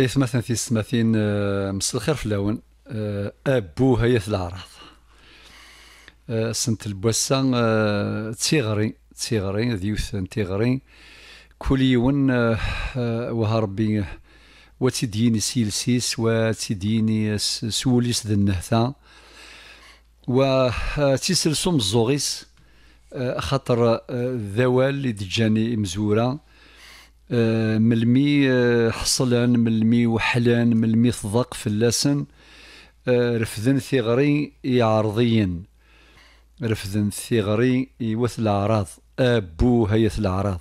إثما إيه، ثنتي سماثين آه، مس الخير اللون آه، أبو هيث العراض سنت آه، البوسا تيغري تيغري ديوث تيغري كل يون وها ربي وتديني سيلسيس وتديني سوليس ذي النهثة و تيسلسو الزوغيس خاطر ذوال اللي دجاني مزوره آه، ملمي آه، حصلان ملمي وحلان ملمي في اللسن آه، رفدن ثغري يعرضيا رفدن ثغري يوث الأعراض أبو هيث الأعراض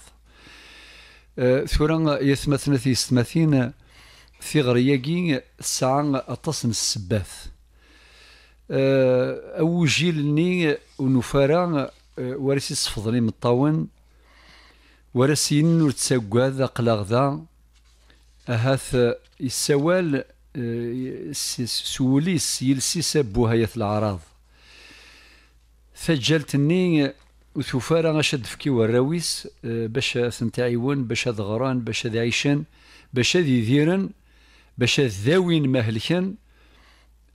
ثورا يثمثنا في استمثين ثغري يجي ساعة أتصن السباث أو جيلني ونفارا ورسي صفضلي من الطاون ورسين تسقاد قلاغ ذا أهاث السوال آه، سوليس يلسي سبو هيث العراض فجلتني وثفارة غشد فكي والراويس آه، باش ثنتعيون باش ذغران باش ذعيشن باش ذيذيرن باش ذاوين مهلكن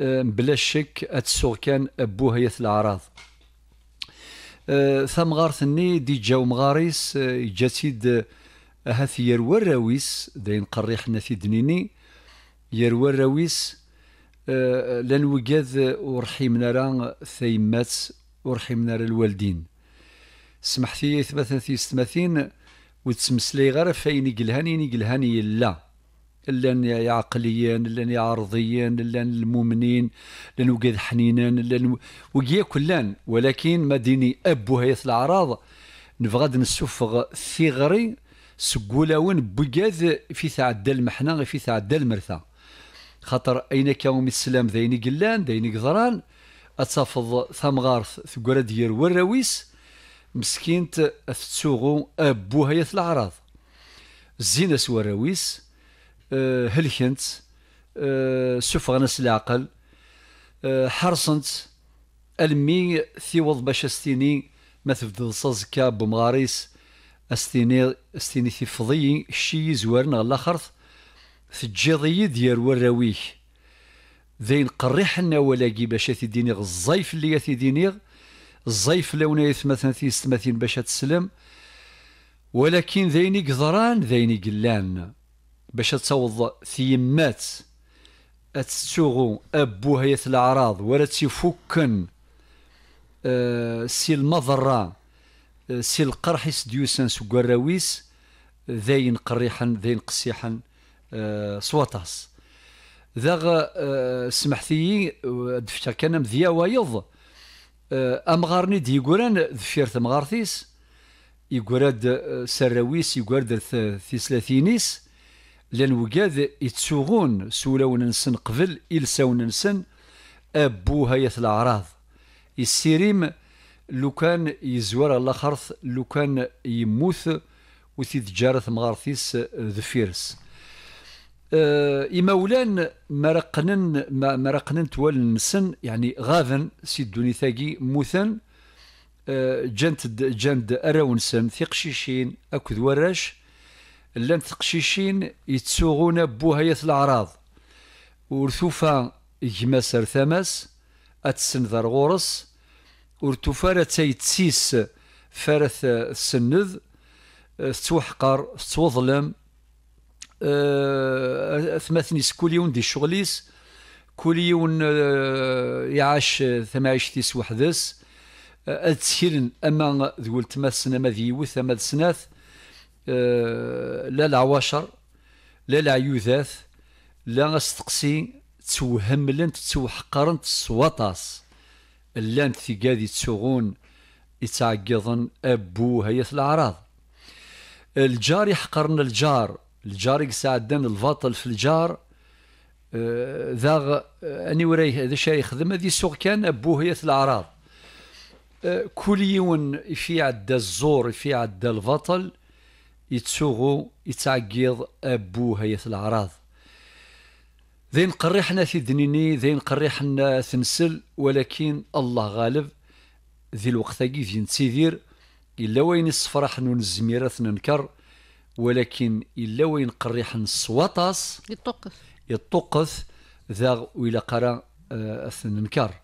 آه، بلا شك أتسوغ كان أبو هيث العراض ثمغار ثني دي جاو مغاريس آه، جاسيد آه، هاث يروى الراويس دين قريح حنا في دنيني يروى الراويس آه، لان وقاد ورحمنا راه ثيمات ورحمنا راه الوالدين سمحتي ثمثن ثي ستماثين وتسمسلي غير فاين يقلهاني يقلهاني لا لان يعقليان لان عرضيين لان المؤمنين لان وقاد حنينان لان وقيا كلان ولكن ما ديني اب وهي الاعراض نبغاد نسفغ ثغري سقولاون بقاد في تعدى المحنة في تعدى المرثى خاطر اين كاوم السلام ذيني قلان ذيني قدران اتفض ثمغارث ثقرا ديال وراويس مسكينت تسوغو ابو هيث الاعراض زينس سوراويس آه، هلكنت آه، سفغنس العقل آه، حرصنت المي ثيوض باش استيني ما تفضل صزكا بمغاريس استيني استيني فضي شي زوارنا على خرث تجيضي ديال وراويه ذين قريحنا ولا كي باش تديني الزيف اللي تديني الزيف نايث مثلا تيستمثين باش تسلم ولكن ذيني قدران ذيني قلان باش تصوض ثيمات اتسوغو ابو هيث الاعراض ولا تيفكن آه، سي المضره آه، سي القرح سديوسان سكراويس ذاين قريحا ذاين قسيحا آه، سواتاس ذاغ سمحتي دفتا كان مذيا ويض امغارني دي يقولان ذفير ثمغارثيس يقولاد سراويس يقولاد ثلاثينيس لان وكاد يتسوغون سولون-نسن قبل إلساون-نسن أبوها هاية الأعراض السيريم لو كان يزور الله خرث لو كان يموث وثي تجارث مغارثيس ذفيرس أه مرقنن مرقنن توال نسن يعني غاذن سي الدوني ثاقي موثن أه جانت جند أراونسن ثقشيشين أكو وراش لان تقشيشين يتسوغون بوهية الأعراض ورثوفا جماس ارثماس أتسنذر غورس ورتوفارة تيتسيس فارث السند توحقر توظلم أه سكوليون دي شغليس كوليون آه، يعاش ثماعيش تيس وحدس أتسيرن آه، أما ذو التماس أما ذي يوث أما ذسناث لا العواشر لا العيوذات لا استقسي توهم لنت توحقرنت السواطاس لانت قادي تسوغون يتعقضن ابو هيث الاعراض الجار يحقرن الجار الجار يساعدن الفاطل في الجار آه، ذا آه، اني وريه هذا شي يخدم هذه سوق كان ابوه هيث الاعراض آه، كل يوم في عدا الزور في عدا الفاطل يتسوغو يتعقيض أبو هيث العراض ذين قريحنا في دنيني ذين قريحنا ثنسل ولكن الله غالب ذي الوقت ذي نتيدير إلا وين الصفراح نون الزميرة ننكر ولكن إلا وين قريحن السواطاس يتوقف يتوقف ذا وإلا قرا آه ننكر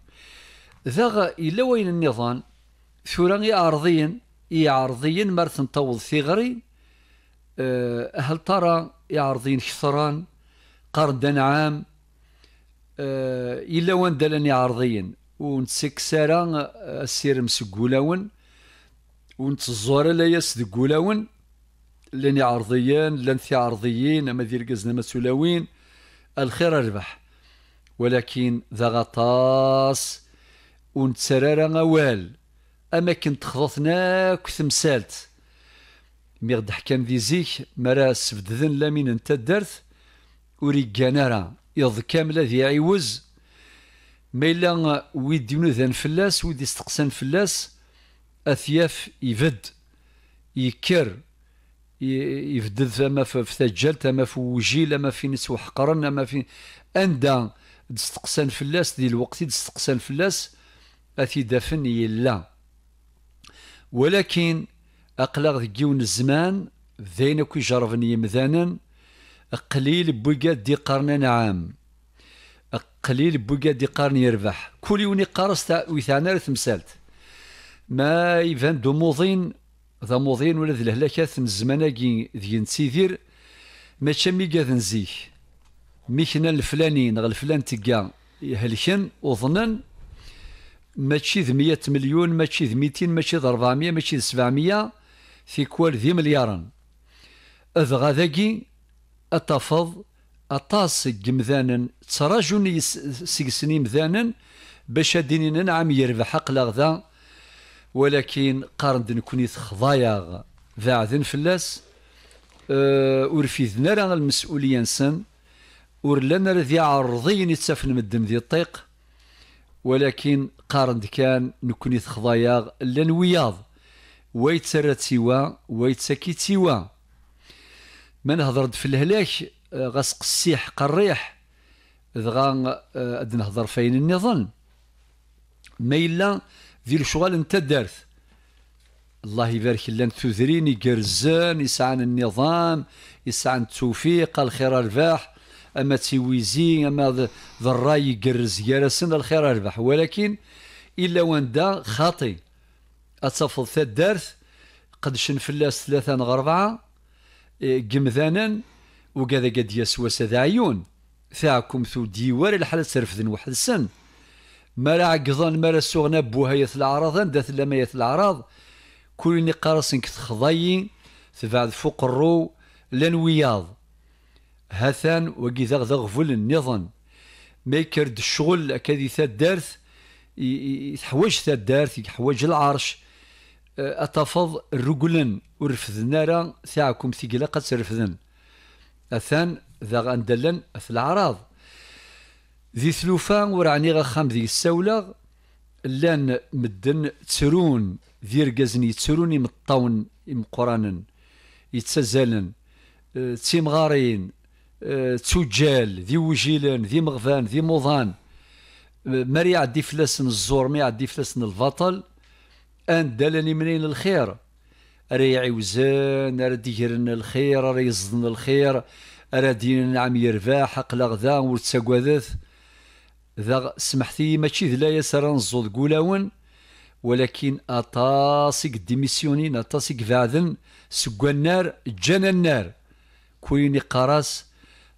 ذا إلا وين النظام ثوران عرضيا عرضيا مرث نطوض ثغري أه، هل ترى يا عرضين قرد قردا عام أه، إلا وان واندلني ونسك سارا أه، السير مسقولاون ونتزور لا يس دقولاون لاني عرضيان لان عرضيين اما ذي رقزنا مسولوين الخير اربح ولكن ذا غطاس ونتسرارا غوال اما كنت كثم سالت ميغد حكام ذي زيك مرا سبدذن لامين انت الدرث وريكان راه يض كامله ذي عوز ما إلا ويد فلاس ويد استقسان فلاس أثياف يفد يكر يفدد ما في تجلت ما في وجيل ما في نسو حقرن ما في أندا استقسان فلاس ذي الوقت استقسان فلاس أثي دفن يلا ولكن أقلق ذي يون الزمان ذين كي جرفن يمذانا قليل بوكا دي قرن نعام قليل بوكا دي قرن يربح كل يوني قارس تاع ويثانا تمسالت ما يفان دو موضين ذا موضين ولا ذي الهلاكات الزماناكي ذي نسيدير ماشي مي قاد نزيك ميكنا الفلانين غل فلان تقا هلكن وظنن ماشي ذ 100 مليون ماشي ذ 200 ماشي ذ 400 ماشي ذ 700 في كوال ذي ملياران اذ غاداكي اتفض اطاس جمذانا تراجوني سيسني مذانا باش أديني ننعم يربح حق غدا ولكن قارن كوني خضايا ذا عذن فلاس أه ورفيدنا راه المسؤوليه نسن ورلنا الذي عرضين يتسفن الدم ذي الطيق ولكن قارن كان نكوني خضايا لنوياض ويتسرد سوا ويتسكت سوا ما نهضر في الهلاك آه، غسق السيح قريح دغا آه، نهضر فين النظام ما الا ذي الشغل انت دارت الله يبارك لنا تذرين يقرزان يسعان النظام يسعان التوفيق الخير الرباح اما تيويزي اما ذا الراي يقرز يرسن الخير الرباح ولكن الا واندا خاطئ ثلاث درس قد شنفلاس ثلاثة غربعة إيه، قمذانا وكذا قد يسوى عيون ثاكم ثو ديوار الحال سرفذن واحد السن ما لا عقضان ما لا سوغنا بوهاية العراضان داث لماية العرض كل نقارسنك تخضاي تبعد فوق الرو لان وياض هثان وكذا غدا غفل النظن ما يكرد الشغل كذي ثاد دارث يحوج ثاد دارث يحوج العرش أه، اتفض رجلن ورفذنا نارا ساعكم ثقيلة قد سرفذن اثان ذا غندلن اث العراض ذي ثلوفان ورعني غخام ذي السولة لان مدن ترون ذي رقزن يترون يمطون يمقران يتسازلن أه، تيمغارين أه، تجال ذي وجيلن ذي مغفان ذي موضان مريع يعدي فلاسن الزور مريع يعدي فلاسن البطل ان دلني منين الخير راه يعوزان راه ديرن الخير راه يزن الخير راه دين نعم يرباح اقلا غدا ورتساكواذث ذا سمحتي ماشي ذلا ياسر نزو قولاون ولكن اطاسك ديميسيونين اطاسك فاذن سكوا النار جانا النار كويني قراس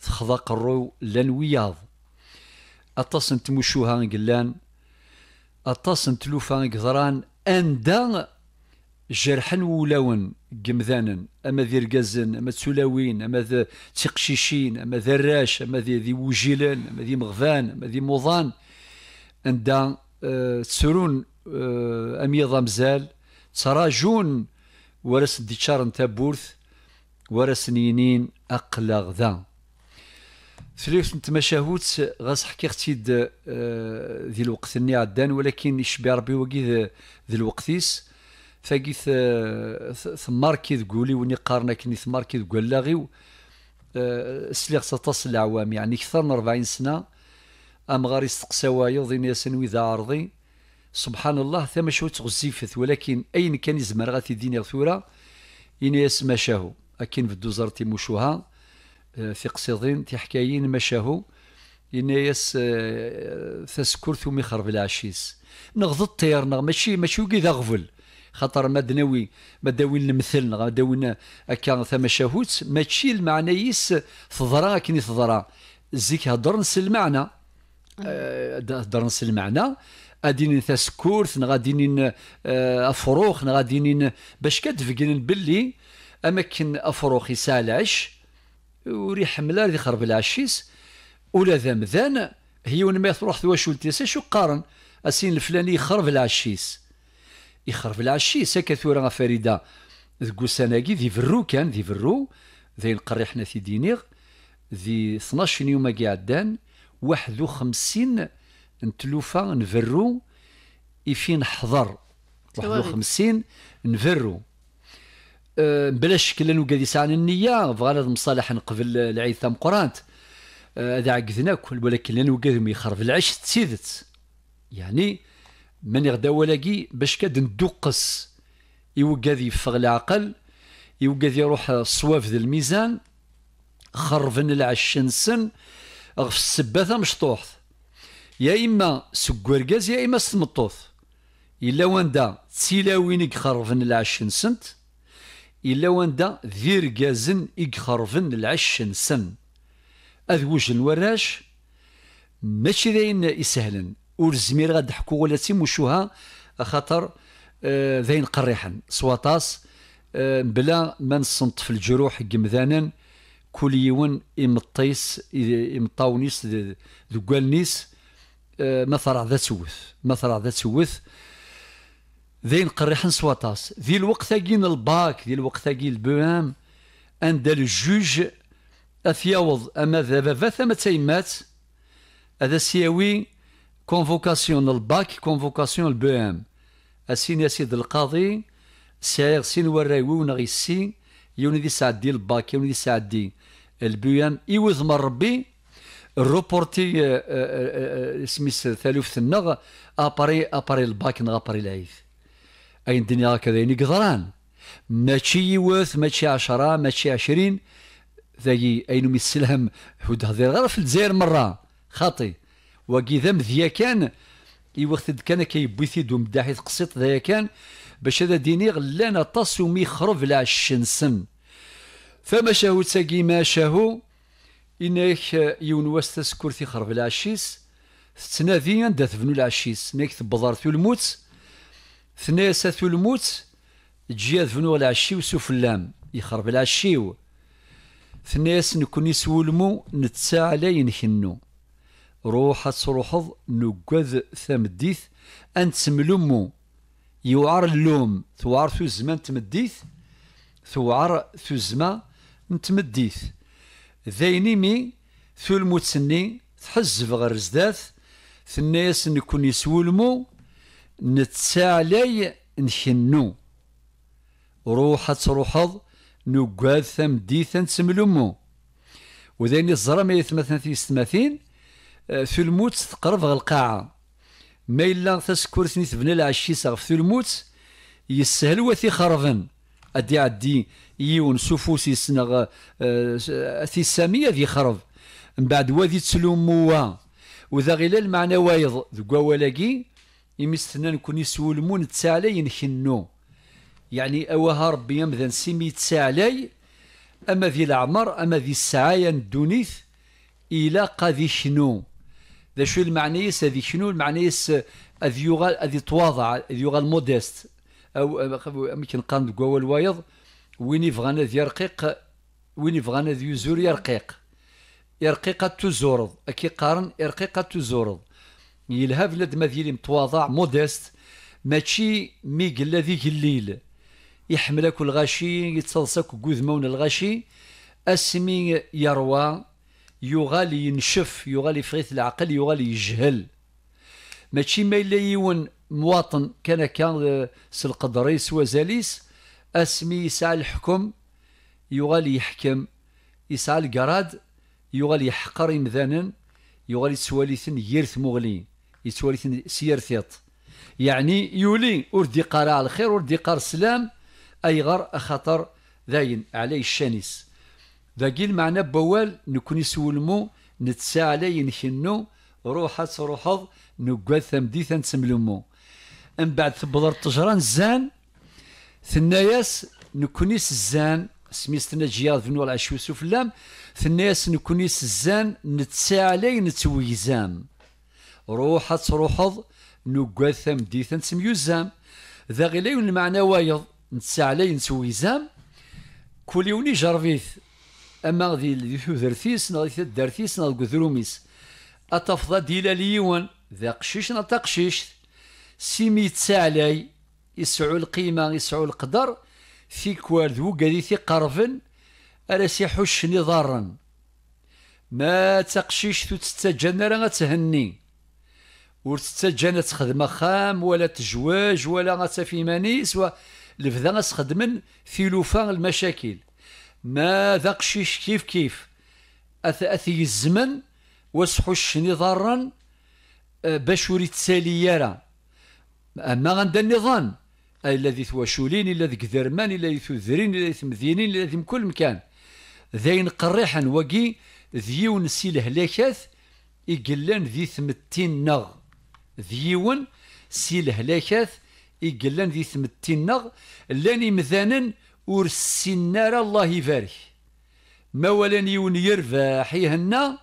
تخضق الرو لن وياض اطاس نتمشوها قلان اطاس نتلوفا قدران أندا جرحا ولاون قمذانا أما ذي رقزن أما تسولاوين أما ذي تقشيشين أما ذراش أما ذي ذي وجيلان أما ذي مغفان أما ذي موضان أندا آه، تسرون آه، أميضا مزال تراجون ورس ديتشار تابورث ورس نينين أقلاغ ذا ثلاث تمشاهوت غاس حكيتي آه، ذي الوقت اللي عدان ولكن يشبع ربي وكي آه، ذي الوقتيس آه، ثمار كي تقولي وني قارنا كني ثماركي ذقول لاغيو سليغ سطاس العوام يعني كثر من 40 سنه ام غار يستقسى وايض ياسن واذا عرضي سبحان الله ثم شو تغزيفت ولكن اين كان يزمر غاتي ديني ثورة إن ما شاهو اكن في الدوزارتي مشوها في قصيدين تحكيين مشاهو ينايس تسكر آه، ثم يخرب العشيس نغض الطير نغ ماشي ماشي كذا غفل خاطر ما دناوي ما داوين المثل ما داوين هكا ثما شاهوت ماشي المعنى يس تضرا كني تضرا زيك هضر نس المعنى هضر نس المعنى ادين آه، تسكورت غاديين آه، افروخ غاديين باش كتفكن باللي اماكن افروخ يسالعش وري حمله اللي خرب العشيس ولا ذا مذان هي ما تروح ثواشو لتيسا شو قارن السين الفلاني يخرب العشيس يخرب العشيس هكا ثورة فريدة تقول سناكي ذي فرو كان ذي فرو ذي نقري حنا في دينيغ ذي 12 يوم كي عدان 51 نتلوفا نفرو يفين حضر 51 نفرو بلا شك لانه قال يسعان النيه فغالا مصالح قبل العيد ثم قرانت هذا عقدنا كل ولكن لانه قال يخرب العش تسيدت يعني من غدا ولاقي باش كاد ندقس يوقاد يفغ العقل يوقاد يروح صواف ذا الميزان خرفن العش نسن غف السباثه مشطوح يا اما سكوركاز يا اما سمطوث الا واندا تسيلاوينك خرفن العش نسنت إلا واندا ذي رقازن إقخرفن العش نسن أذوج الوراش وراش ماشي ذاين يسهلن ورزمير زمير غاد حكو ولا تيموشوها خاطر آه ذاين قريحن سواطاس بلا بلا ما في الجروح قمذانا كل يوم يمطيس يمطاونيس ذوكالنيس ما ثرع ذا سوث ما ثرع ذا سوث ذين قريحن سواطاس ذي الوقت كين الباك ذي الوقت كين البوام عند الجوج اثياوض اما ذا فاثا ما تيمات هذا سياوي كونفوكاسيون الباك كونفوكاسيون البوام اسين يا سيد القاضي سير سين وراوي السين يوني دي سعدي الباك يوني دي سعدي البوام يوز من ربي الروبورتي آه، آه، آه، سميس ثالوث النغ اباري اباري الباك نغ اباري العيث أين الدنيا هكذا يعني قدران ماشي يوث ماشي عشرة ماشي عشرين ذاي أين يستلهم هود هذي غير في الجزائر مرة خاطي وكي ذم ذيا كان يوخت كان كيبويثي دوم داحي قصيط ذيا كان باش هذا ديني غلانا نطاس وميخرف لا الشنسن فما شاهو تساقي ما شاهو إنك يون واس تسكر تيخرب العشيس تتنادي أن دات بنو العشيس نيك تبضر الموت ثنايا الموت تجي ذفنو العشيو اللام يخرب العشيو ثنايا نكوني سولمو علي ينحنو روح تروحض نقذ ثمديث أن تسملمو يوعر اللوم ثوار ثو زما تمديث ثوار ثو زما نتمديث ذيني مي ثو الموت سني تحز فغرزداث زداث ثنايا نكوني سولمو نتسالي نكنو روحة تروحض نقاد ثم ديثا سملمو وذين الزرا ما يثمثن في ستماثين آه، في الموت تقرب غ القاعة ما إلا بن العشي سغف في الموت يسهل وثي خرفن أدي عدي يون سفوسي سنغ آه، آه، في السامية ذي خرف من بعد وذي تسلموا وذا غلال معنى وايض ذو والاقي إمستنا نكون يسولمون تسالي نحنو يعني أوها ربي أمذا سيمي تسالي أما ذي العمر أما ذي السعايا الدونيث إلى قاذي شنو ذا شو المعنى يس ذي شنو المعنى يس أذي يغال أذي تواضع أذي يغال موديست أو امكن قام دقوا الوايض وين يبغانا ذي رقيق وين يبغانا ذي يزور يرقيق يرقيقة تزورض أكي قارن يرقيقة تزورض يلها في الادمه ديالي متواضع موديست ماشي ميقلا ذي قليل يحملك الغشي يتصلصك مون الغشي اسمي يروى يغالي ينشف يغالي يفغيث العقل يغالي يجهل ماشي ما الا يون مواطن كان كان آه، سلقدريس وزاليس اسمي يسعى الحكم يغالي يحكم يسعى القراد يغالي يحقر يمذانا يغالي سواليثن يرث مغلين يتوالي سير ثيط يعني يولي وردي دي على الخير وردي دي السلام اي غر خطر ذاين عليه الشانيس ذاكي المعنى بوال نكون يسولمو علي نحنو روحة روحض نقاد ثمديثا نسملمو من بعد ثبضر تجران زان ثناياس نكونيس الزان سميس جياض بن سوف اللام ثناياس نكونيس الزان نتساعلي نتويزام روح ad تروحض نقاد تمديثا نسميو ذا غير المعنى وايض نتسع نسوي زام كل يوم جربيث اما غذي ذي ثوذرثيس نا ذي الدرثيس نا قذروميس اتفضى ديلا ليون ذا قشيش نتقشيش سيمي تسع تساعلي يسعو القيمة يسعو القدر في كوار ذو قديثي قرفن أرسي حش نضارا ما تقشيش تتجنر تهني ور تتجانا تخدم خام ولا تجواج ولا غاتا في مانيس و لبدا في ثلوفا المشاكل ما ذاقشيش كيف كيف أث أثي الزمن وسحوش ضارا آه، باش وريت ساليارا أما غندا النظام الذي ثواشولين الذي كذرمان الذي ثذرين الذي ثمذينين الذي من كل مكان ذين قريحا وقي ذيون سي الهلاكات يقلان ذي ثمتين نغ ذيون سي الهلاكات إقلان ذي ثمتين لاني مذانا ورسي النار الله يبارك ما ولانيون يرفح يهنا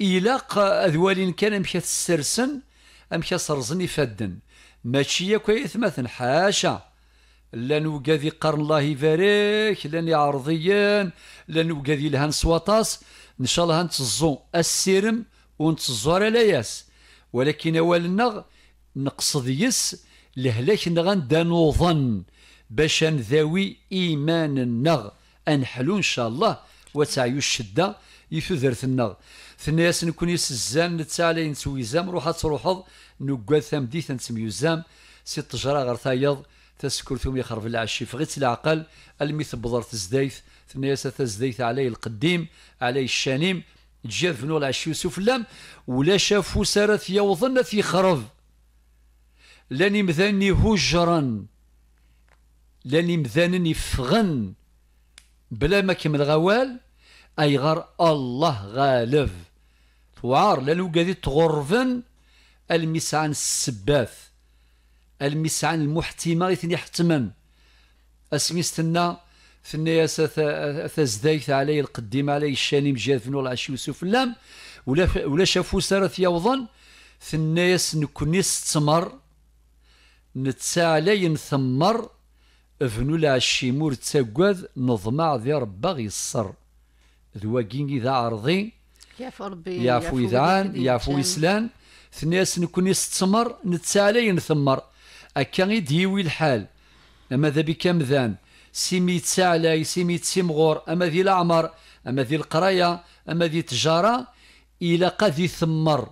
إلاق أذوالين كان مشات السرسن أمشى صرزني فدن ماشي يا كويث مثلا حاشا لا نوكادي قرن الله يبارك لا عرضيا لا نوكادي لها نسواطاس ان شاء الله نتزو السيرم ونتزو على لياس ولكن أولنا نقصد يس لهلاك دانو ظن باش نذاوي ايمان أنحلو إن شاء الله وتعيو الشدة يثذرتنا نسوي نكون يسزان نتعالي نتويزام روحا تروحض ثام ثمديث نتميوزام سي الطجرة غير تايض تسكرتهم يخرب العشي فغيت العقل المي ثبضر تزدايث ثنياس تزدايث علي القديم علي الشانيم جاذفن ولا يوسف لام ولا شافو سارث يوظن في خرف لاني مذاني هجرا لاني مثانني فغن بلا ما كمل غوال اي غار الله غالب توعار لانو قادي تغرفن المسعن السباث المسعن المحتمى يثني حتمم اسمي استنى ثنيا ثزدايت علي القديم علي الشاني مجاد فنو العشي وسوف اللام ولا ولا شافو سارث يوضن ثنيا نكوني ستمر نتسالي نثمر فنو العشي مور تساقاد نضمع ذي ربا غيصر ذواقين إذا عرضي يعفو ربي يعفو اذعان يعفو يسلان ثنيا نكوني ستمر نتسالي نثمر أكا ديوي الحال ماذا بك مذان سيمي يتساعلاي سيمي سيمغور أما ذي العمر أما ذي القراية أما ذي التجارة إلى قاذي ثمر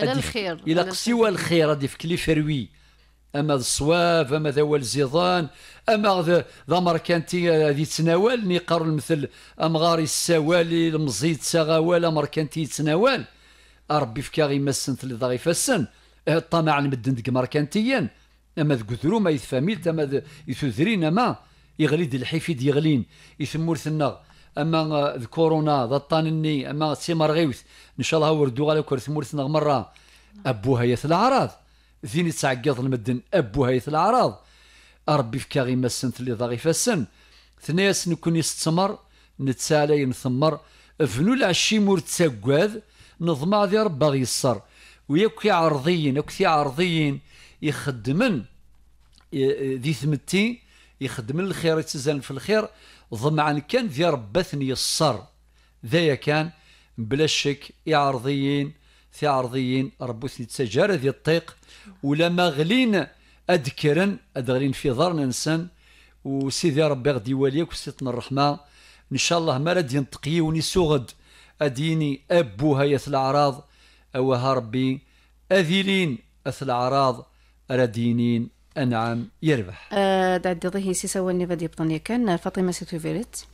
هذا الخير إلى سوى الخير هذه في كلي فروي اما الصواف اما ذا والزيضان اما ذا ماركانتي هذه تناول نقار مثل امغاري السوالي المزيد سغاوال ماركانتي تناول ربي كاغي مسن ثلي ضا غيفسن الطمع المدن ماركانتيا اما ذك ذرو ما يتفاميل اما يثذرين اما يغلي دي الحفيد يغلين يثمور ثنا اما الكورونا ضطانني اما سي مرغيوث ان شاء الله وردو على كور ثمور ثنا مره ابوها هيث الاعراض زين تعقض المدن ابوها هيث الاعراض ربي فكا ما السنت اللي ضاغي السن ثنايا سنكون يستمر نتسالى نثمر فنو العشي مور تسقاد نظما ذي ربا غيسر وياك عرضيين اكثي عرضيين يخدمن ذي ثمتي يخدم الخير يتزن في الخير ضمعا كان ذي ربثني الصر ذي كان بلا شك يعرضيين في عرضيين ربثني تسجارة ذي الطيق ولما غلين أذكرن أدغلين في ظرنا نسن وسيدي ربي غدي يواليك وسيتنا الرحمة إن شاء الله ما غادي نتقي ونسوغد أديني أبو هاية الأعراض أوها ربي أذيلين أث الأعراض ردينين نعم يربح أه، دعد ضيه سيسا نيفادي بطنيا كان فاطمه سيتوفيرت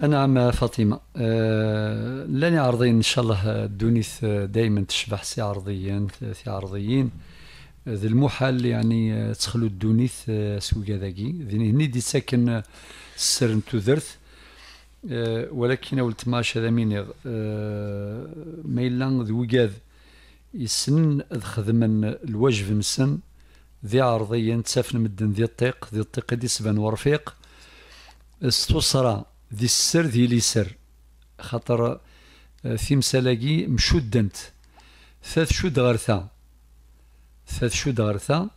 نعم فاطمه أه لاني عرضين ان شاء الله تونس دائما تشبح سي عرضيين سي عرضيين ذي المحال يعني تخلو الدونيث سوكا ذاكي ذي هني دي ساكن السر نتو درث أه، ولكن ولت ماشي هذا مينيغ أه ما إلا يسن اذ خدمن الواجب نسن ذي عرضي تسافن مدن ذي الطيق ذي الطيق دي سبان ورفيق استوصرا ذي السر ذي لي سر خاطر آه، في مسالاكي مشدنت ثاث شود غارثا ثاث شود غارثا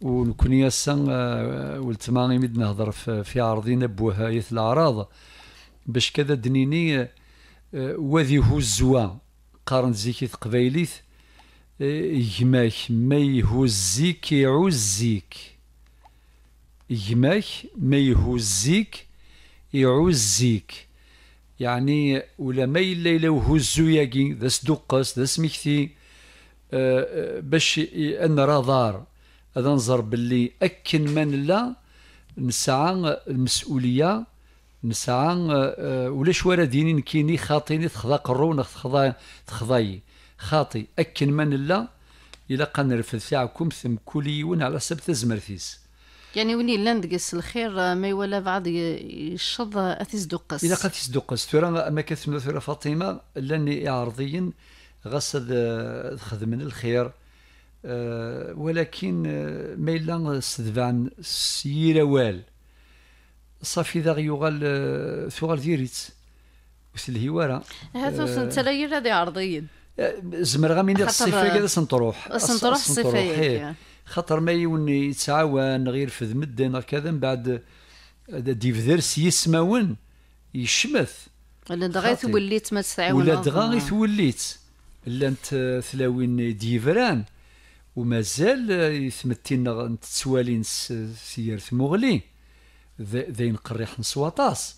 ونكوني اسا آه، ولتماغي مدنا هضر في عرضي نبوها يث الاعراض باش كذا دنيني آه، وذي هو الزوا قارن زيكي قبيليث gma ما ma yhuzzik iɛuzzik ما k ma يعني ولا ما يلا لو وهزو ياكي ذا سدقس ذا سميكتي باش ان رادار هذا نظر باللي اكن من لا نسعى المسؤوليه نسعى أه ولا شوارا ديني نكيني خاطيني تخضا قرون تخضا تخضاي خاطي أكن من لا إلا رفض ساعكم ثم كل يون على سبت زمرثيس يعني وني لان الخير آه، ما يولا بعض يشض آه، اثيس دوقس الا قثيس دوقس ترى ما كثمنا ترى فاطمه لاني عرضيا غاس آه، من الخير ولكن ما الا سدفان سيرا وال صافي ذا يغال ثغال ديريت وسلهي ورا هذا سنتلا سنتلاير هذه عرضيا زمرغه من الصيفيه كذا سنطروح سنطروح الصيفيه خاطر ما يون يتعاون غير في ذمدن كذا من بعد ديفذر سيسماون يشمث ولا دغيت توليت ما تستعاون ولا دغيت وليت توليت لانت ثلاوين ديفران ومازال يثمتينا نتسوالين سيارة مغلي ذين قريح نسواطاس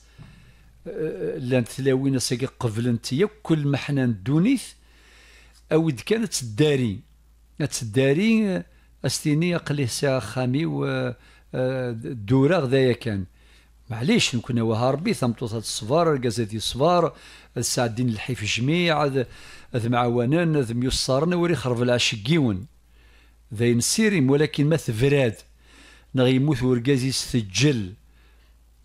لانت ثلاوين سيقفل انت كل حنا ندونيث أود كان تداري تداري أستيني قلي ساعة خامي و آه، الدورة غدايا كان معليش نكون هو ربي هاد الصفار رقاز الصفار سعد الدين الحيف جميع هذا معاونان هذا ميسرن وري خرب العشقيون ذاين سيريم ولكن ما ثفراد موث ورقازي سجل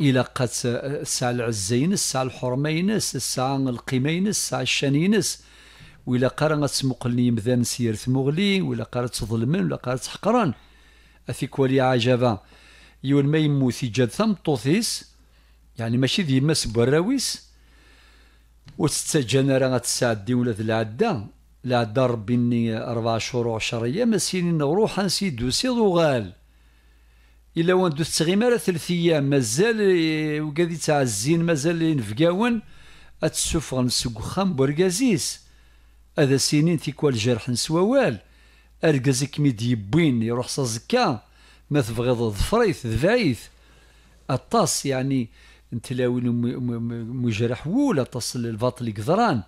الى قد آه، الساعه العزينس الساعه الحرمينس الساعه القيمينس الساعه الشانينس ولا قرا غتسمقل مذان سير ثمغلي ولا قرا ظلما ولا قرا تحقرن اثيك ولي عجبا يون ما يموت يجاد طوثيس يعني ماشي ديما سبراويس وتستجان راه غتسعدي ولا ذي العده العده ربي اربع شهور وعشر ايام نروح نسيدو سيدو غال الا وندو تسغيم راه ثلاث ايام مازال آه، وكادي تعزين مازال ينفقاون اتسوف غنسوق خام بركازيس هذا سنين تيكوال جرح نسوى ارقزك مي ديبوين يروح صزكا ما تبغيض ظفريث ذبايث الطاس يعني نتلاوين مجرح ولا تصل الفاطل قذران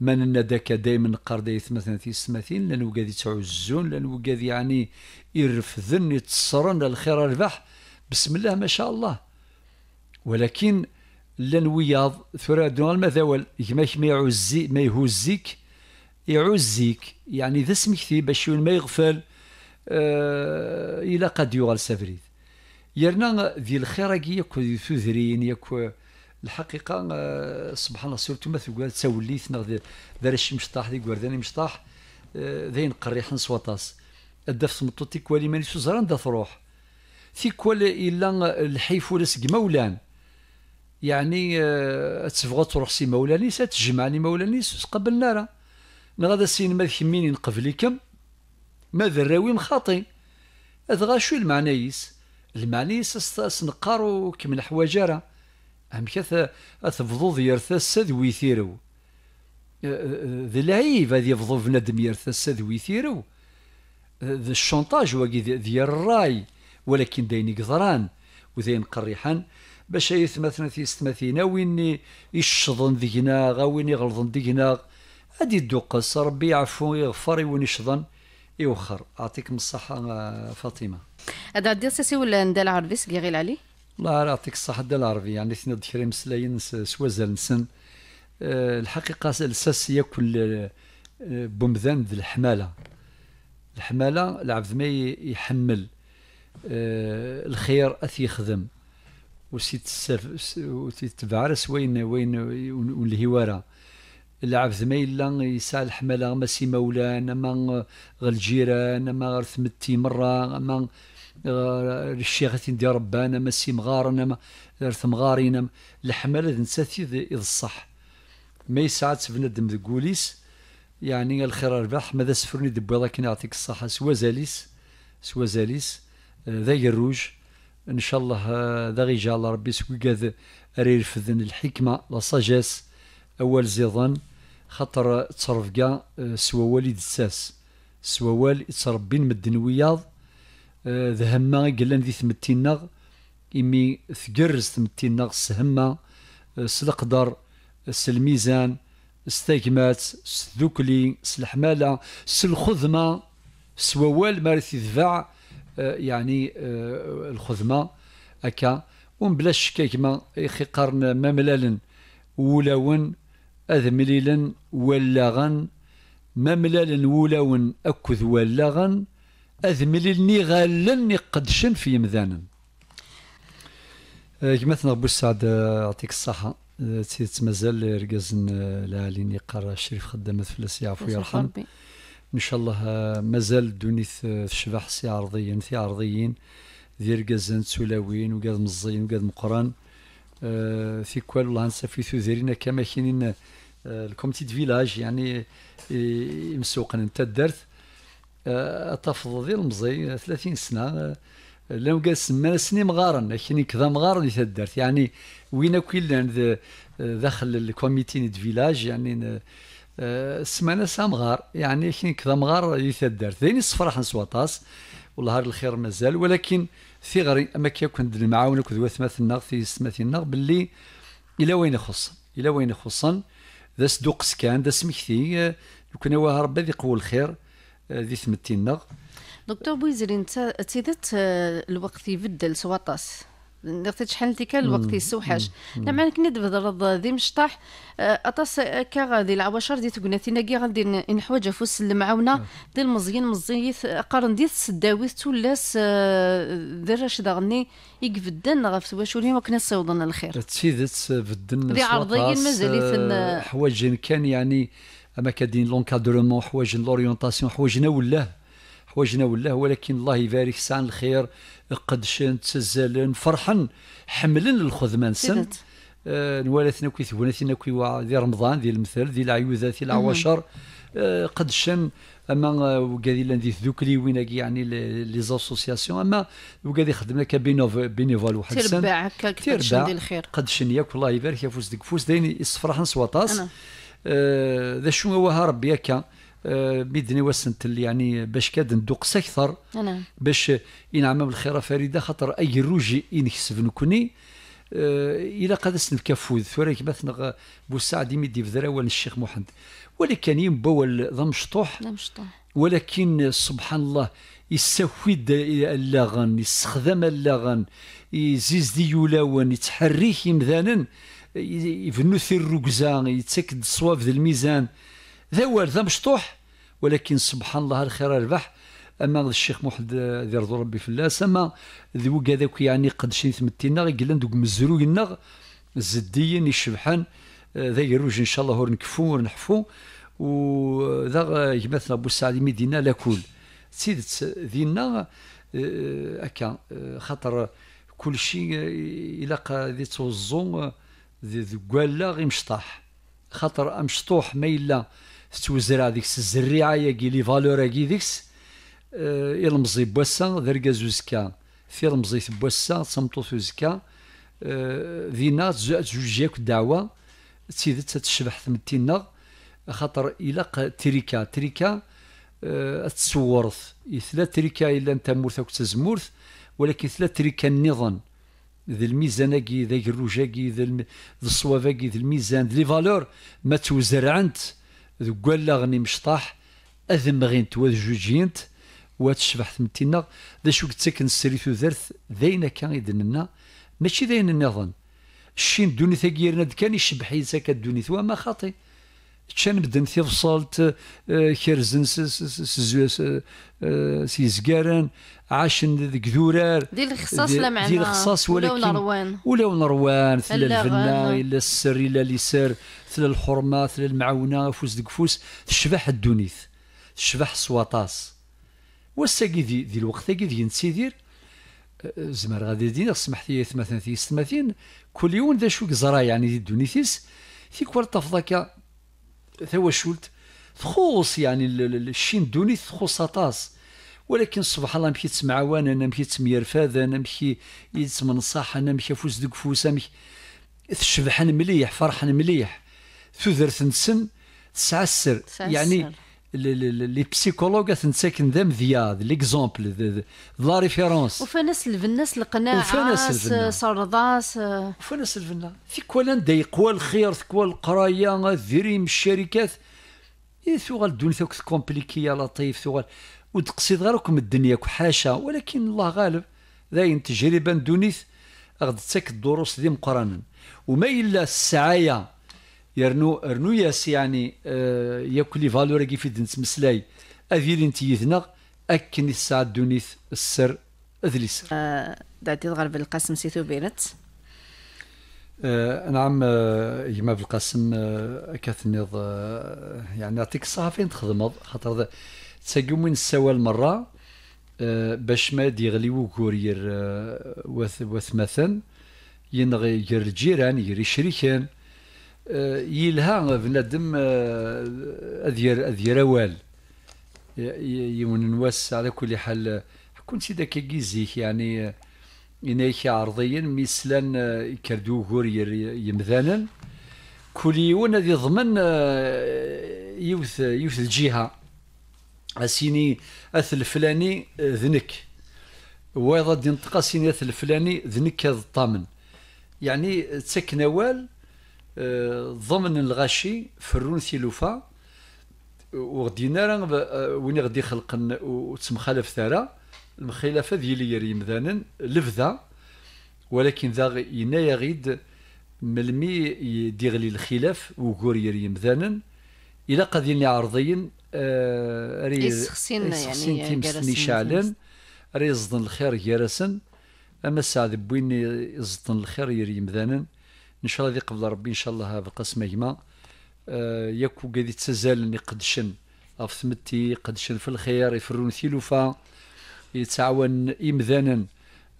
ما ان ذاك دائما نقار مثلا في السماثين لان وقاد يتعزون لان وقاد يعني يرفذن يتصرن الخير ربح بسم الله ما شاء الله ولكن لان وياض ثورة دون المذاول ما يعزي ما يهزيك يعزيك يعني ذا اسمك باش ما يغفل آه الى قد يغال سفريد يرنا ذي الخيرك ياكو ذي ثذرين ياكو الحقيقة آه سبحان الله سورتو ما تقول تسوليثنا دار الشي مشطاح ذي كورداني مشطاح آه ذين قريح نسواطاس الدفس مطوطي كوالي ماني سوزران دا ثروح في كوال إلا الحيف ولا مولان يعني آه، تسفغط تروح سي مولاني ستجمعني مولاني قبل نارا من هذا السين ما ذكمين قبلكم ما ذراوي مخاطي اذ غاشو المعنايس استاس نقارو كم حواجرة أهم كثا أثفضو يرثس الساد ويثيرو أه، أه، ذي العيب هذي يفضو بنادم يرثا الساد ويثيرو أه، ذي الشونطاج واقي ذي الراي ولكن ديني قذران وذين قريحان باش يثمثنا في استمثينا ويني يشضن ذي غا ويني غلظن ذينا هادي الدقص ربي يعفو ويغفر ونشضن يوخر اعطيكم الصحه آه، فاطمه هذا ديال سيسي ولا ندال عربي سكي غير علي الله يعطيك الصحه ديال العربي يعني ثنا ذكري مسلاين سوازال نسن آه، الحقيقه الساس ياكل آه، بمذان ذي الحماله الحماله العبد ما يحمل الخير اث يخدم وسيت وتتبعرس وين وين والهواره اللاعب زمايلا يسعى الحمله ما سي مولان ما غير الجيران ما غير ثمتي مره اما الشيخات ديال ربانا ما سي مغارنا ما ثمغارين اما الحمله نساتي اذ الصح ما يساعدش بنادم ذكوليس يعني الخير ربح ماذا سفرني دبي الله يعطيك الصحة سوا زاليس سوا زاليس ذا يروج إن شاء الله ذا غيجا الله ربي سوي قاد ريرفذن الحكمة لا ساجاس أول زيضان خاطر تصرف كا آه، سوا والد الساس سوا والد تربين مدن وياض آه، ذهما قلان ذي ثمتيناغ إمي ثقرز ثمتيناغ سهما آه، سلقدر سلميزان ستاكمات سذوكلي سلحمالة سلخذمة والد مارث ذباع يعني الخذمة أكا ومبلاش كيكما يخي قرن مملالن ولون أذ مليلا ولاغا مملالا ولاون أكذ ولاغا أذ مليلني غالا يقدشن في يمذانا أه، كما تنغبو السعد أه، يعطيك الصحة أه، تيت مازال رقازن العالين يقرا الشريف خدامات فلاس يعفو يرحم ان شاء الله مازال دونيث الشبح سي عرضيين في عرضيين ذي رقازن تسولاوين وقاد مزين وقاد مقران في كوال الله نسافي ثوذيرين كما كاينين الكوميتي euh, فيلاج يعني مسوقا انت درت آه، تفض ديال المزي 30 سنه آه، لو قال سمان سني مغارن لكن كذا مغارن اللي تدرت يعني وين كلان آه، داخل الكوميتي دي فيلاج يعني سمانة سامغار يعني كاين كذا مغار اللي تدار ذيني صفرح نسواطاس والله الخير مازال ولكن في غري اما كيكون المعاونه كذا ثماثنا في سماثنا باللي الى وين يخص الى وين يخصن ذا سدوقس سكان ذا سمكتي كنا واه ربي ذي قول الخير ذي ثمتي دكتور بويزري انت تيدت الوقت يبدل سواطاس نغتي شحال كان الوقت يسوحاش لما كنت بضرض ذي مشطح آه، اطاس كا غادي العواشر دي قلنا تينا كي غادي نحواجه فوس المعاونه آه. دي المزيان مزيث آه، قرن دي السداوي تولاس دراش غني يكفدن غف واش ولي ما كنا صوضن الخير تسيدت بدن دي عرضيين مازال حوايج كان يعني اما كدين لونكادرومون حوايج لورينتاسيون حوايجنا ولاه حوايجنا والله ولكن الله يبارك سان الخير قدشن تسزلن فرحن حملن الخدمه نسن آه، نوالثنا كي ثوناثنا كي ذي رمضان ذي المثل ذي العيوذة ذي العواشر آه، قدشن اما آه، وكادي لاندي ذوكلي وين يعني لي زاسوسياسيون اما وكادي خدمنا كبينيفال وحد سن تربع هكا قدشن ديال الخير قدشن ياك الله يبارك يا فوس ديك فوس داين يصفرحن نسواطاس ذا شنو هو ربي هكا آه، بيدني وسنت يعني باش كاد ندوق اكثر نعم. باش ينعم بالخير فريده خاطر اي روجي ينكسب نكوني الى آه، قد الكفوذ فريك مثلا سعد يمدي في ذراوال الشيخ محمد ولكن ينبول ضم شطوح ولكن سبحان الله يستفيد اللغن يستخدم اللغن يزيز دي يولاون يتحريه يمذانا يفنو ثير الركزه يتسكد صواف الميزان ذا وارد مشطوح ولكن سبحان الله الخير ربح اما الشيخ محمد ذي رضو ربي الله سما ذي وكا ذاك يعني قد شي ثمتينا قلنا دوك مزروينا زديين يشبحان آه، ذا يروج ان شاء الله ورنكفو ونحفو وذا يمثل ابو سعد مدينه لكل سيدت دينا آه، هكا آه، خاطر كل شيء الى ذي توزون ذي قوالا غير مشطاح خاطر أمشطوح ما إلا توزرع ديكس الزريعه ياكي لي فالور ياكي ديكس يلمزي آه، بوسا ذرقا زوزكا في رمزي تبوسا تسمطو زكا آه، دينا ياك الدعوة تيدت تشبح ثمتينا خاطر إلا تريكا تريكا آه، تصورث إثلا تريكا إلا أنت مورث أو تزمورث ولكن ثلا تريكا النظام ذي الميزان ذا الروجاكي ذي الصوافاكي ذي الميزان ذا لي فالور ما توزرعنت ذو غني مشطاح اذم غين تواد جوجينت وات شبح ثمتينا ذا شو كتسكن السريث وذرث ذينا كان يدننا ماشي ذينا نظن الشين دوني ثقيرنا كان يشبح ساكا دوني ثوا ما خاطئ تشان بدن تفصلت آه، كرزن سي آه، سيزكارن عاشن ديك ذورار دي الخصاص لا معنى ديال الخصاص ولكن ولا نروان ولا نروان ثل الفنا الا السر الا اليسر ثل الحرمه ثل المعونه فوس ديك فوس تشبح الدونيث تشبح سواطاس وساكي دي, دي الوقت ذي نسيدير آه، زمر غادي دينا سمحتي مثلا في ستماثين كل يوم ذا شوك زرا يعني دي دونيثيس في كوار طفضاكا توشلت تخوص يعني الشين دوني تخوص طاس ولكن سبحان الله مشي تسمعوان انا مشي تسميرفاذ انا مشي يتمنصح انا مشي فوس دك فوس تشبحن مليح فرحن مليح ثذرت نسن تسعسر تسعسر يعني السر. لي بسيكولوغ تنساكن ذا مذيا ليكزومبل لا ريفيرونس وفنس الفناس القناعه وفنس سرضاس وفنس الفنا في كوالان دايقوا الخير تكوا القرايه ذريم الشركات ثغال الدنيا ثوك يا لطيف ثغال وتقصد غير الدنيا حاشا ولكن الله غالب ذاين تجربه دونيث غد تسك الدروس ذي مقرانا وما الا السعايه يرنو رنو ياس يعني آه ياك لي فالور مسلاي نتمسلاي انت يثنا اكن الساعه دونيث السر اذليس آه دعتي تغرب بالقسم سيثو بيرت آه نعم آه يما بالقاسم آه كاثني آه يعني نعطيك فين تخدم خاطر تساقيو من السوال مره آه باش ما ديغليو كورير آه وث وث مثلا ينغي يرجيران الجيران يري شريكان آه، يلها بنادم آه، اذير اذير اوال يمن نواس على كل حال كنت سيدا كيزيك يعني آه، إنايك عرضيا مثلا كردو غور يمذانا كل يوم هذا يضمن يوث يوث الجهه اسيني اث الفلاني ذنك ويضا دي سيني اث الفلاني ذنك هذا الطامن يعني تسكنوال ضمن الغاشي فرون سيلوفا وغدينا راه وين غادي يخلق وتمخالف ثرى المخالفه ديالي يري مذانا لفذا ولكن ذا ينايا غيد ملمي يديغلي الخلاف وكور يري مذانا الى قادين عرضيا آه ري يعني تيمسني شعلان ريزن الخير يرسن اما سعد بويني يزدن الخير يري مذانا ان شاء الله قبل ربي ان شاء الله هذا القسمه يما آه ياكو قد يتسازل قدشن اف قدشن في الخير يفرون ثيلوفا يتعاون امذانا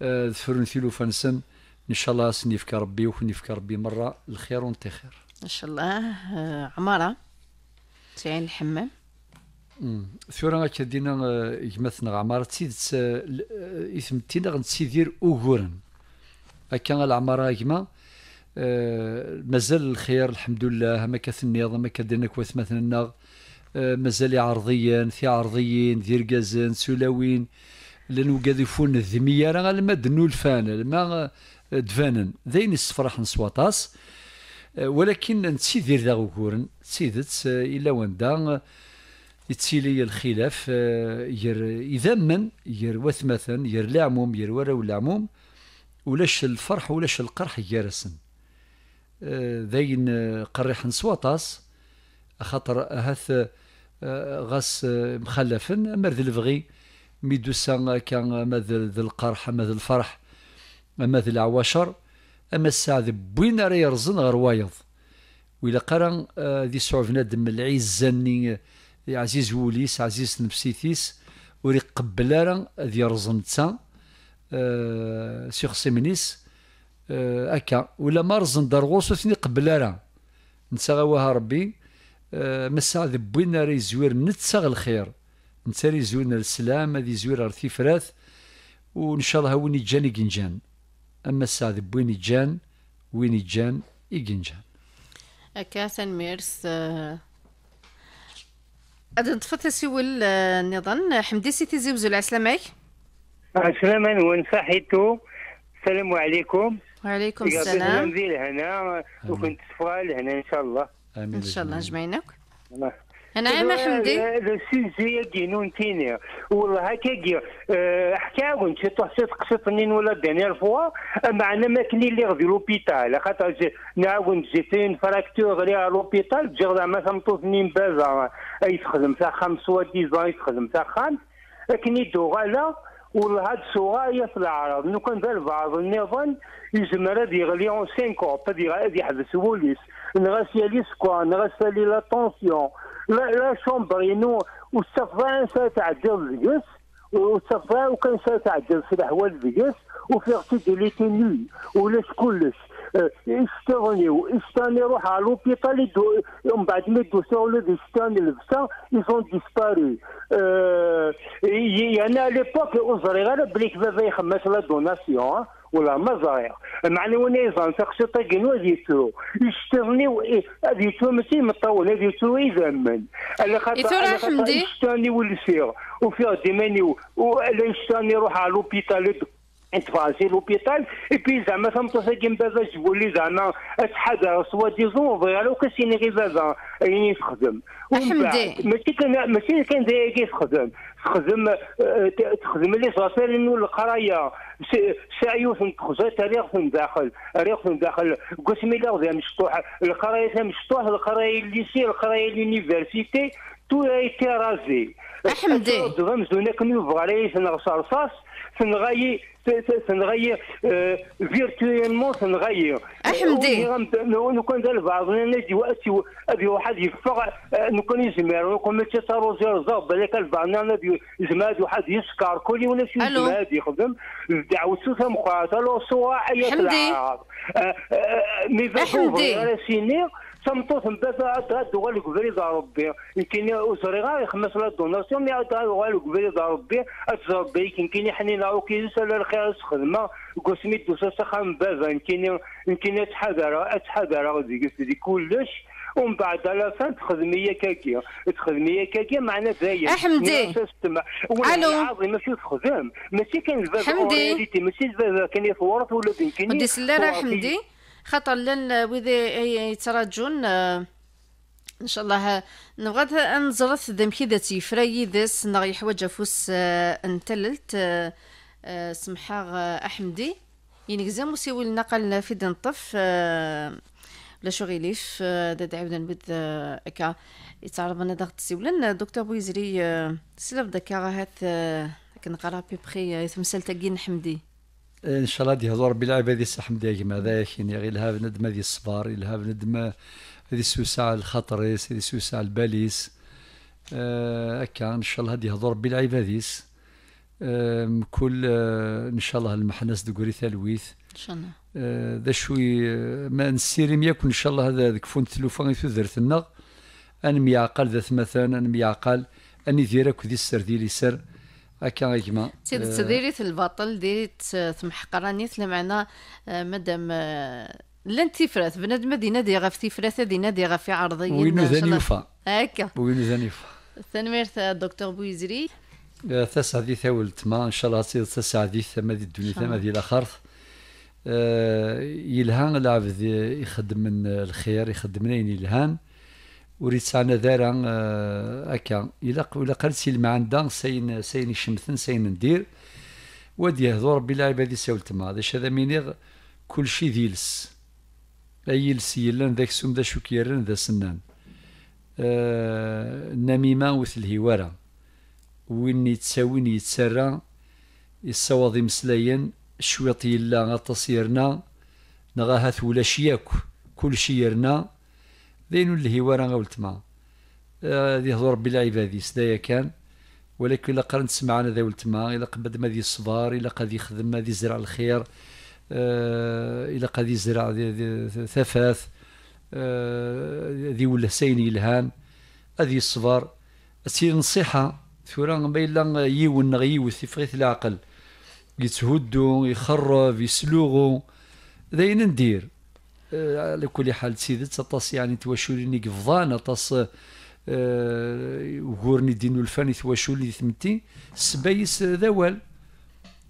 آه يفرون ثيلوفا نسن ان شاء الله سنيفك ربي وكنيفك ربي مره الخير وانت خير ان شاء الله آه، عماره تعين الحمام ثورا كدينا دينا آه، جماثنا عمارة تيدت آه، إثمتينا غنسيدير أوغورن هكا العمارة يما آه، مازال الخير الحمد لله ما كثنيض ما كدينا كواث مثلا آه مازال عرضيا في عرضيين ذي رقازان سولاوين لانو قاد يفون الذمية راه لما دنو الفان لما دفانن ذين السفرح نسواطاس آه، ولكن نتسي نتسيدير ذا غوكورن تسيدت آه، الا وندا يتسيلي الخلاف ير يذمن ير وثمثا ير لعموم ير وراو العموم ولاش الفرح ولاش القرح يرسن ذين قريح سواطاس خاطر هاث آه، غاس آه، مخلفن مر الفغي ميدو سان كان ماذا القرح ماذا الفرح ماذا العواشر اما الساعة بوين راه يرزن غير وايض ويلا قرا آه، ذي سعود بنادم العزة عزيز وليس عزيز نفسيتيس وري قبل راه ذي يرزن تسا سيخ سيمنيس هكا آه، ولا ما رزندر غوصو قبل راه نتا غواها ربي آه، مسا ذي بوينا راه يزوير نتسى الخير نتا راه يزويرنا السلام هذه يزوير غير فراث وان شاء الله وين يجان يجنجان اما الساعه ذي بوين يجان وين جان يجنجان هكا تنميرس أدن آه. طفت سيول نظن حمدي سيتي زيوزو السلام عسلامة وين صحيتو السلام عليكم وعليكم السلام هنا وكنت سفال هنا ان شاء الله امين ان شاء الله جمعينك يا حمدي السلسله جنون تيني والله هكا آه، كي حكاون شي تحسيت قسطنين ولا دانيير فوا معنا ما كاين اللي غدي لوبيتال خاطر نعاون جيتين فراكتور لي لوبيتال جي زعما تمطوطني اي تخدم تاع خمس ديزاين تخدم تاع خمس لكن يدو غالا والهاد السوغاية في العرب لو كان دار بعض النظام يزمر هذا يغلي اون سينكوب غادي يحبس بوليس نغاس لي سكوان نغاس لي لا طونسيون لا لا شومبرينو يعني والسفران سيتعدل بيس والسفران وكان سيتعدل في الاحوال بيس وفي لي نوي ولاش كلش استغنيو استان يروح على لوبيتال ومن بعد ما يدو سور لو ديستان لبسا يزون ديسباري يعني على ليبوك وزري غير بليك بابا يخمس لا دوناسيون ولا ما زاير معني وين يزان تقشي طيقين وهذا يترو يشتغني هذا إيه، يترو ماشي مطول هذا يترو يزمن على خاطر يترو يشتغني ولسير وفيه ديماني ولا يشتغني يروح على لوبيتال تفاسي لوبيتال اي بي زعما ساكن بابا جبوا لي زعما اتحاد سوا ديزون فيالو كاسيني غير بابا يعني تخدم حمدي ماشي كان ماشي كان دايركي تخدم آه، تخدم تخدم لي صافير انه القرايه في تخزات تاريخ في داخل تاريخ في داخل قسمي لا مشطوح القرايه مشطوح القرايه الليسي القرايه اليونيفرسيتي تو ايتي رازي احمدي غمزون اكن يبغى لي تنغص رصاص تنغاي تنغاي فيرتويلمون آه، تنغاي احمدي لو كان البعض نجي ابي واحد يفق لو يزمر لو كان ما تشارو زير البعض انا زماد واحد يسكر كولي ولا شي زماد يخدم دعوتو تمقاتلو سواء اي العرب احمدي تمطوط مبابا عاد دوغال قبيل دا ربي يمكن اسري غا خمس لا دوناسيون مي عاد دوغال قبيل ربي اتزربي يمكن حنين او كي سال الخير خدمه قسمي دوسا من بابا يمكن يمكن اتحذر اتحذر ديك كلش ومن بعد على فان تخدمي كاكي تخدمي كاكي معنا زايا احمدي الو عظيم ماشي تخدم ماشي كان الباب حمدي ماشي الباب كان يفورط ولا يمكن ودي سلا حمدي خاطر لان وذا يتراجون آه، ان شاء الله آه، نبغى نزرث ذم كذا تيفري ذس نغي حواجه فوس انتلت آه، سمحاغ احمدي ينقزم وسيوي النقل في دنطف لا شغليف داد عاودا نبد هكا يتعرض لنا ضغط سيولا دكتور بويزري سلف ذكا هات كنقرا بيبخي تمثال تاكين حمدي ان شاء الله دي ربي العباد هذه السحم ديك ذاك يعني غير لها ندم هذه الصبر لها ندم هذه السوسع الخطريس هذه السوسع الباليس آه، هكا ان شاء الله هذه هضر باللعب هذه كل آه، ان شاء الله المحنس دقوري ثلويث ان شاء الله آه، ذا شوي ما نسيرم يكون ان شاء الله هذا ذاك فون تلوفا ثوذرت درتنا ان ميعقل ذا مثلا ان ميعقل ان يديرك ذي السر ذي سر هكا غيكما سيدي آه. تديريت البطل ديريت تمحقراني آه، معنى آه، مادام لان تفرات بنادم هادي نادي غا في تفرات دي نادي غا في عرضيين وينو ذاني يوفا هكا وينو ذاني يوفا تنميرت دكتور بويزري تسع ذي ثاول تما ان شاء الله تصير تسع ذي ثما ذي الدنيا ثما ذي الاخر يلهان العبد يخدم من الخير يخدم من اين يلهان وريت سانا ذارا آه، هكا الى الا قلتي سيلمع عندها ساين ساين يشمثن ساين ندير وادي يهضر ربي لا عباد يساو تما هذا هذا مينيغ كلشي ديلس اي يلس يلان ذاك سوم ذا شو كيرن ذا سنان آه نميمة وث الهوارة وين يتساوين يتسرى يسواضي مسلايا شويط يلا غطاس يرنا نغاها ثولاش شياك كلشي يرنا ذا الهوارة غولتما هذه هضر بلا عبادي سدايا كان ولكن إلا قرنت سمعنا أنا ذا ولتما إلا قبل ما ذي الصبار إلا قد يخدم ذي يزرع الخير آه، إلا قد يزرع ثفاث آه، ذي ولا سين الهان هذه الصبار سير نصيحة ثورا ما إلا يون غيوث يفغيث العقل يتهدو يخرف يسلوغو ذاين ندير على كل حال تسيدت تطاس يعني تواشوليني قفضان اطاس آه، وغورني دينو الفاني تواشولي ثمتي سبايس ذوال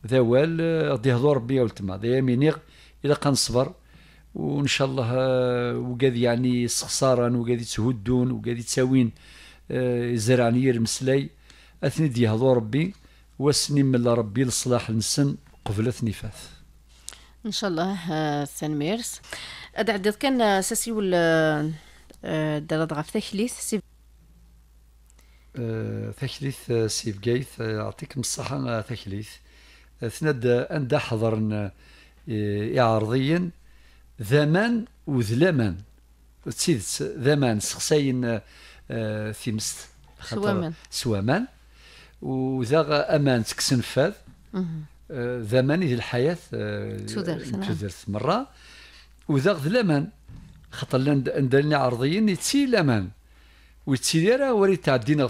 ذوال آه، غادي يهضر ربي ولتما ذا يمينيغ الا قنصبر وان شاء الله آه، وقاد يعني استخسارا وقاد يتهدون وقاد يتساوين زرعني المسلاي اثني ديهضو ربي واسني من ربي لصلاح النسن قفلت نفاث ان شاء الله آه، سان ميرس ادعدت كان آه، ساسي ولا آه، درد غف تخليث سي تخليث سيف جايث يعطيكم الصحة تخليث ثند أندى حضرنا إعرضيا ذمان وذلمان تسيد ذمان سخساين ثيمست سوامان سوامان وذا أمان تكسن فاذ زمان آه، ديال الحياه آه، نعم. تدرس مره وذاغ لامان خاطر لندلني عرضيين يتسي لامان ويتسيديرا وري تعدينا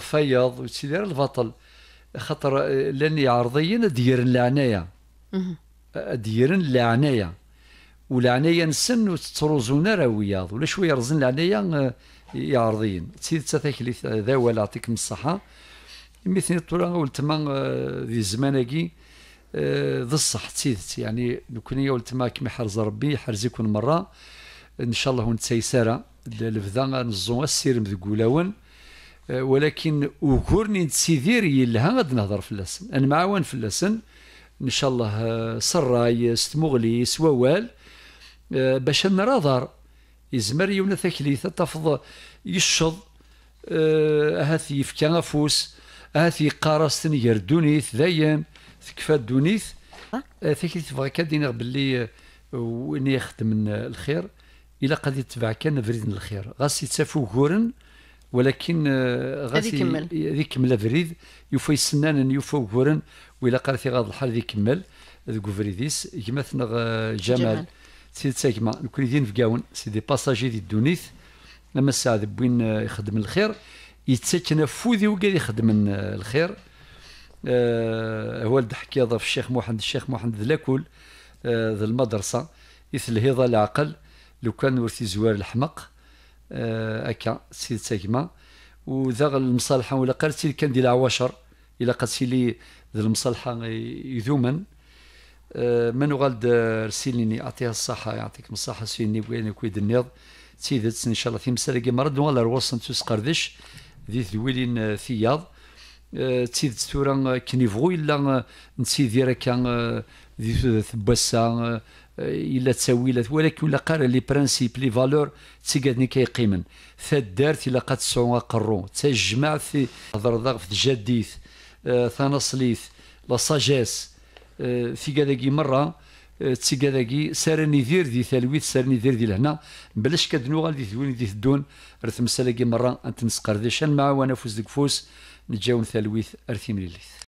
وتسي راه البطل خاطر آه، لاني عرضيين ديرن العنايه ديرن العنايه والعنايه نسن وتتروزون راه وياض ولا شويه رزن لعنايا يعرضين تسيد تاكلي ذا ولا يعطيكم الصحه مثل تما ذي الزمان آه، ذا الصح تسيدت يعني لو كان قلت ما كيما يحرز ربي يكون مره ان شاء الله ونتسيسره للفذا نزون السير ذي قولاون آه، ولكن وكورني نتسيدير يلها غاد نهضر اللسن انا معاون اللسن ان شاء الله آه، سراي ستمغلي سووال باش نراضر يزمر يونا تكليثة تفض يشض هاث يفكا فوس هاث يقارس يردوني دونيث تكفى ddunit تاكي تبغى كان باللي وين يخدم الخير الا قد يتبع كان فريد الخير غاس يتساف غورن ولكن آه، غاس يكمل يكمل افريد يوفى يسنان يوفى ويلا والا آه، في غاد الحال يكمل كمل ذوك فريديس جماثنا جمال سي ساكما نكون في كاون سي دي باساجي دي دونيت لما الساعه بوين آه، يخدم الخير يتسكن فوذي وقال يخدم الخير آه، والد حكي في الشيخ محمد الشيخ محمد ذلاكول آه، ذا المدرسة مثل هذا العقل لو كان ورثي زوار الحمق آه، هكا سيد ساكما وذا المصالحة ولا قال سيد كان ديال عواشر إلا قال سيلي ذا المصالحة يذومن من غالد رسيلني أعطيها الصحة يعطيكم الصحة سيني بغينا كويد النيض سيدت إن شاء الله في مسالة كيما مرض ولا روصن تسقردش ذي ذويلين ثياض تيدت تورا كني يبغوا الا نسيدي راه كان دي ثباسا الا تساويلات ولكن ولا قال لي برانسيب لي فالور تيقادني كيقيمن ثدارت الا قد سعوا قرو تجمع في هضر ضغط جديث ثانصليث لا ساجيس في كذاكي مره تيكاداكي سارني دير دي ثالويت سارني دير دي لهنا بلاش كدنوغال غادي ثوين دي الدون رث مسالاكي مره انت نسقر دي شان مع وانا فوز ديك فوس نتجاوز ثلويث ارثي